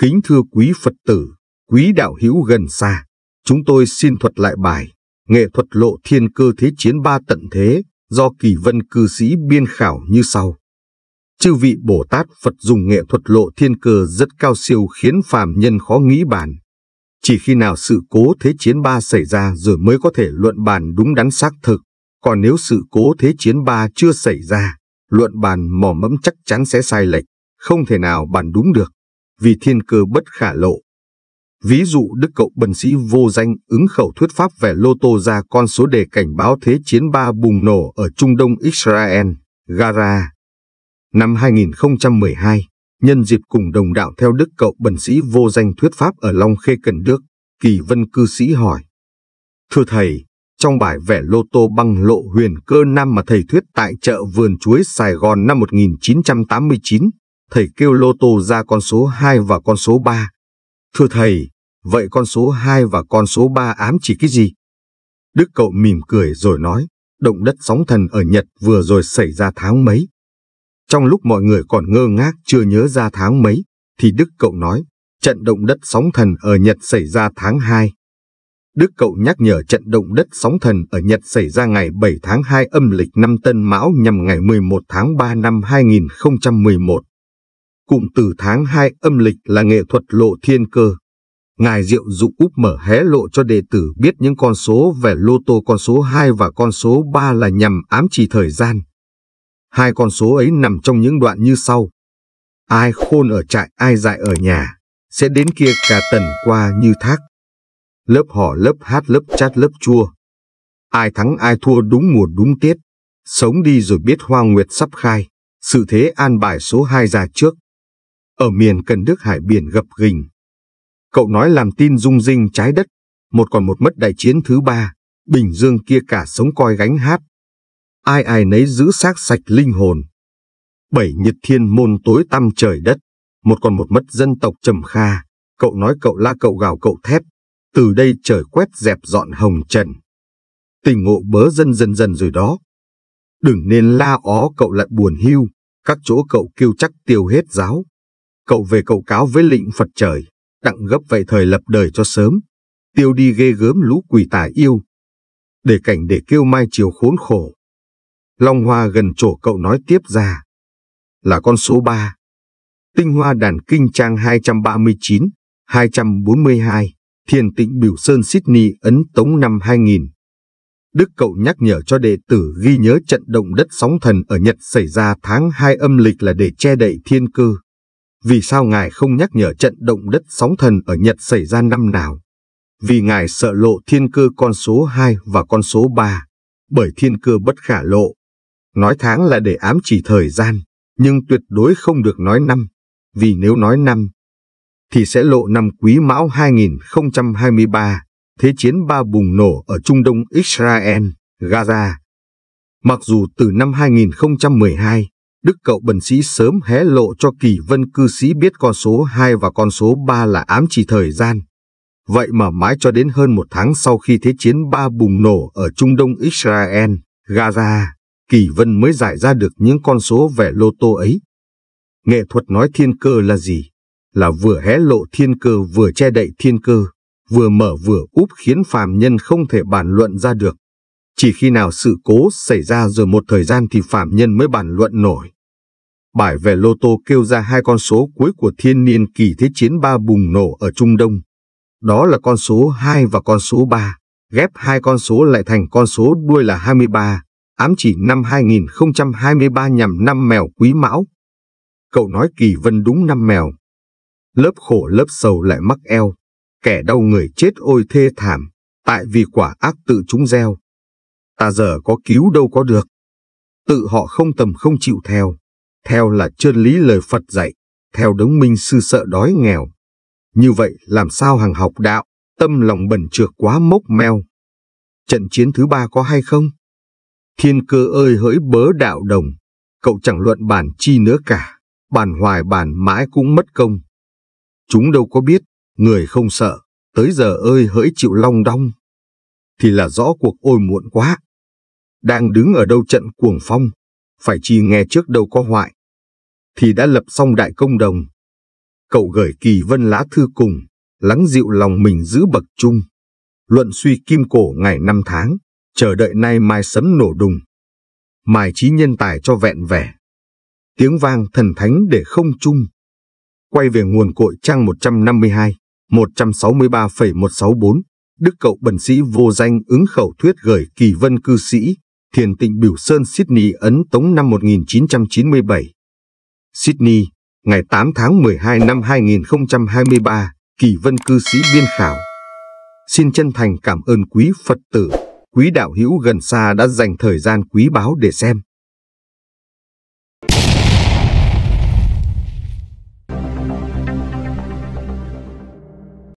Kính thưa quý Phật tử, quý đạo hữu gần xa, chúng tôi xin thuật lại bài Nghệ thuật lộ thiên cơ thế chiến ba tận thế do kỳ vân cư sĩ biên khảo như sau. Chư vị Bồ Tát Phật dùng nghệ thuật lộ thiên cơ rất cao siêu khiến phàm nhân khó nghĩ bàn. Chỉ khi nào sự cố thế chiến ba xảy ra rồi mới có thể luận bàn đúng đắn xác thực, còn nếu sự cố thế chiến ba chưa xảy ra, luận bàn mò mẫm chắc chắn sẽ sai lệch, không thể nào bàn đúng được vì thiên cơ bất khả lộ. Ví dụ đức cậu bần sĩ vô danh ứng khẩu thuyết pháp về lô tô ra con số đề cảnh báo thế chiến ba bùng nổ ở Trung Đông Israel, Gara. Năm 2012, nhân dịp cùng đồng đạo theo đức cậu bần sĩ vô danh thuyết pháp ở Long Khê Cần Đức, Kỳ Vân cư sĩ hỏi. Thưa thầy, trong bài vẽ lô tô băng lộ huyền cơ năm mà thầy thuyết tại chợ vườn chuối Sài Gòn năm 1989, thầy kêu Lô Tô ra con số 2 và con số 3. Thưa thầy, vậy con số 2 và con số 3 ám chỉ cái gì? Đức cậu mỉm cười rồi nói, động đất sóng thần ở Nhật vừa rồi xảy ra tháng mấy. Trong lúc mọi người còn ngơ ngác chưa nhớ ra tháng mấy, thì Đức cậu nói, trận động đất sóng thần ở Nhật xảy ra tháng 2. Đức cậu nhắc nhở trận động đất sóng thần ở Nhật xảy ra ngày 7 tháng 2 âm lịch năm Tân Mão nhằm ngày 11 tháng 3 năm 2011 cùng từ tháng 2 âm lịch là nghệ thuật lộ thiên cơ. Ngài Diệu Dụ Úp mở hé lộ cho đệ tử biết những con số về lô tô con số 2 và con số 3 là nhằm ám chỉ thời gian. Hai con số ấy nằm trong những đoạn như sau. Ai khôn ở trại ai dại ở nhà, sẽ đến kia cả tần qua như thác. Lớp họ lớp hát lớp chát lớp chua. Ai thắng ai thua đúng mùa đúng tiết. Sống đi rồi biết hoa nguyệt sắp khai. Sự thế an bài số 2 ra trước ở miền Cần Đức Hải biển gập ghềnh, Cậu nói làm tin rung rinh trái đất, một còn một mất đại chiến thứ ba, Bình Dương kia cả sống coi gánh hát. Ai ai nấy giữ xác sạch linh hồn. Bảy nhật thiên môn tối tăm trời đất, một còn một mất dân tộc trầm kha, cậu nói cậu la cậu gào cậu thép, từ đây trời quét dẹp dọn hồng trần. Tình ngộ bớ dân dần dần rồi đó. Đừng nên la ó cậu lại buồn hưu, các chỗ cậu kêu chắc tiêu hết giáo cậu về cậu cáo với lịnh Phật trời, đặng gấp vậy thời lập đời cho sớm, tiêu đi ghê gớm lũ quỷ tà yêu. Để cảnh để kêu mai chiều khốn khổ. Long Hoa gần chỗ cậu nói tiếp ra. Là con số 3. Tinh Hoa Đàn Kinh trang 239, 242, Thiền Tịnh Biểu Sơn Sydney Ấn Tống năm 2000. Đức cậu nhắc nhở cho đệ tử ghi nhớ trận động đất sóng thần ở Nhật xảy ra tháng 2 âm lịch là để che đậy thiên cơ. Vì sao ngài không nhắc nhở trận động đất sóng thần ở Nhật xảy ra năm nào? Vì ngài sợ lộ thiên cơ con số 2 và con số 3, bởi thiên cơ bất khả lộ. Nói tháng là để ám chỉ thời gian, nhưng tuyệt đối không được nói năm, vì nếu nói năm, thì sẽ lộ năm quý mão 2023, thế chiến ba bùng nổ ở Trung Đông Israel, Gaza. Mặc dù từ năm 2012, Đức cậu bần sĩ sớm hé lộ cho kỳ vân cư sĩ biết con số 2 và con số 3 là ám chỉ thời gian. Vậy mà mãi cho đến hơn một tháng sau khi thế chiến ba bùng nổ ở Trung Đông Israel, Gaza, Kỳ Vân mới giải ra được những con số về lô tô ấy. Nghệ thuật nói thiên cơ là gì? Là vừa hé lộ thiên cơ vừa che đậy thiên cơ, vừa mở vừa úp khiến phàm nhân không thể bàn luận ra được. Chỉ khi nào sự cố xảy ra rồi một thời gian thì phạm nhân mới bàn luận nổi. Bài về Lô Tô kêu ra hai con số cuối của thiên niên kỳ thế chiến ba bùng nổ ở Trung Đông. Đó là con số 2 và con số 3, ghép hai con số lại thành con số đuôi là 23, ám chỉ năm 2023 nhằm năm mèo quý mão. Cậu nói Kỳ Vân đúng năm mèo. Lớp khổ lớp sầu lại mắc eo, kẻ đau người chết ôi thê thảm, tại vì quả ác tự chúng gieo ta giờ có cứu đâu có được. Tự họ không tầm không chịu theo, theo là chân lý lời Phật dạy, theo đấng minh sư sợ đói nghèo. Như vậy làm sao hàng học đạo, tâm lòng bẩn trược quá mốc meo. Trận chiến thứ ba có hay không? Thiên cơ ơi hỡi bớ đạo đồng, cậu chẳng luận bản chi nữa cả, bản hoài bản mãi cũng mất công. Chúng đâu có biết, người không sợ, tới giờ ơi hỡi chịu long đong. Thì là rõ cuộc ôi muộn quá, đang đứng ở đâu trận cuồng phong, phải chi nghe trước đâu có hoại, thì đã lập xong đại công đồng. Cậu gửi kỳ vân lá thư cùng, lắng dịu lòng mình giữ bậc chung, luận suy kim cổ ngày năm tháng, chờ đợi nay mai sấm nổ đùng. Mài trí nhân tài cho vẹn vẻ, tiếng vang thần thánh để không chung. Quay về nguồn cội trang 152, 163,164, đức cậu bần sĩ vô danh ứng khẩu thuyết gửi kỳ vân cư sĩ, Thiền tịnh Biểu Sơn Sydney Ấn Tống năm 1997 Sydney, ngày 8 tháng 12 năm 2023, Kỳ Vân Cư Sĩ Biên Khảo Xin chân thành cảm ơn quý Phật tử, quý đạo hữu gần xa đã dành thời gian quý báu để xem.